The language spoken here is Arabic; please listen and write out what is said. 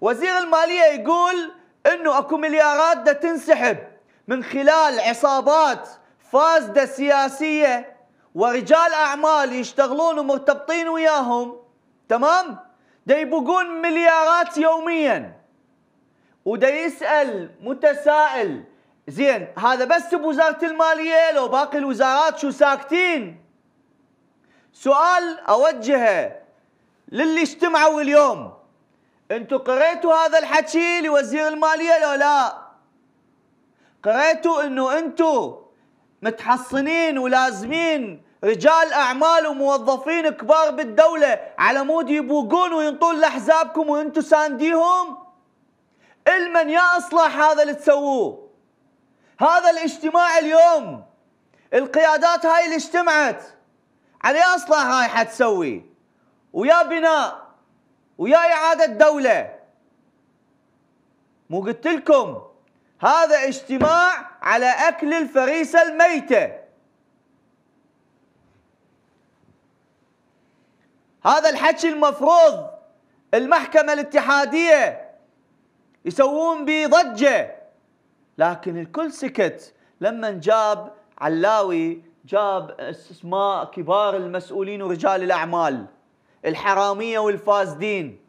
وزير الماليه يقول انه اكو مليارات دا تنسحب من خلال عصابات فاسده سياسيه ورجال اعمال يشتغلون ومرتبطين وياهم تمام دا يبقون مليارات يوميا ودا يسال متسائل زين هذا بس بوزاره الماليه لو باقي الوزارات شو ساكتين سؤال اوجهه للي اجتمعوا اليوم انتو قريتوا هذا الحكي لوزير الماليه لو لا قريتوا انه انتو متحصنين ولازمين رجال اعمال وموظفين كبار بالدوله على مود يبوقون وينطون لاحزابكم وانتو سانديهم المن يا اصلاح هذا اللي تسووه هذا الاجتماع اليوم القيادات هاي اللي اجتمعت على اصلاح هاي حتسوي ويا بناء ويا إعادة دولة مو قلت لكم هذا اجتماع على أكل الفريسة الميتة هذا الحكي المفروض المحكمة الاتحادية يسوون به ضجة لكن الكل سكت لما جاب علاوي جاب اسماء كبار المسؤولين ورجال الأعمال الحراميه والفاسدين